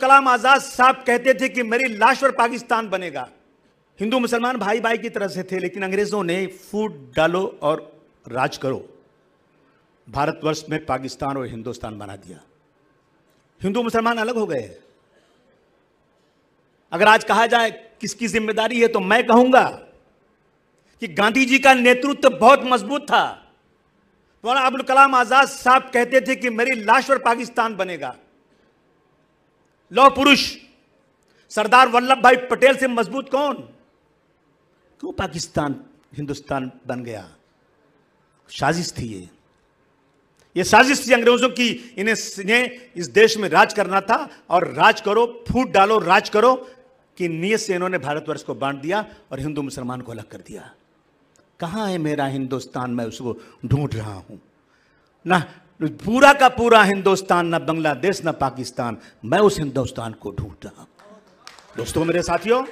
कलाम आज़ाद साहब कहते थे कि मेरी लाश पर पाकिस्तान बनेगा हिंदू मुसलमान भाई भाई की तरह से थे लेकिन अंग्रेज़ों ने फूट डालो और राज करो भारतवर्ष में पाकिस्तान और हिंदुस्तान बना दिया हिंदू मुसलमान अलग हो गए हैं अगर आज कहा जाए किसकी जिम्मेदारी है तो मैं कहूंगा कि गांधी जी का नेतृत्व बहुत मजबूत था मौलाना अब्दुल कलाम आजाद साहब कहते थे कि मेरी लाश पर पाकिस्तान बनेगा लौ पुरुष सरदार वल्लभ भाई पटेल से मजबूत कौन क्यों पाकिस्तान हिंदुस्तान बन गया साजिश थी ये ये साजिश थी अंग्रेजों की इन्हें इन्हें इस देश में राज करना था और राज करो फूट डालो राज करो कि नीयत से इन्होंने भारतवर्ष को बांट दिया और हिंदू मुसलमान को अलग कर दिया कहाँ है मेरा हिंदुस्तान मैं उसको ढूंढ रहा हूं ना पूरा का पूरा हिंदुस्तान ना बांग्लादेश ना पाकिस्तान मैं उस हिंदुस्तान को ढूंढ रहा हूं दोस्तों मेरे साथियों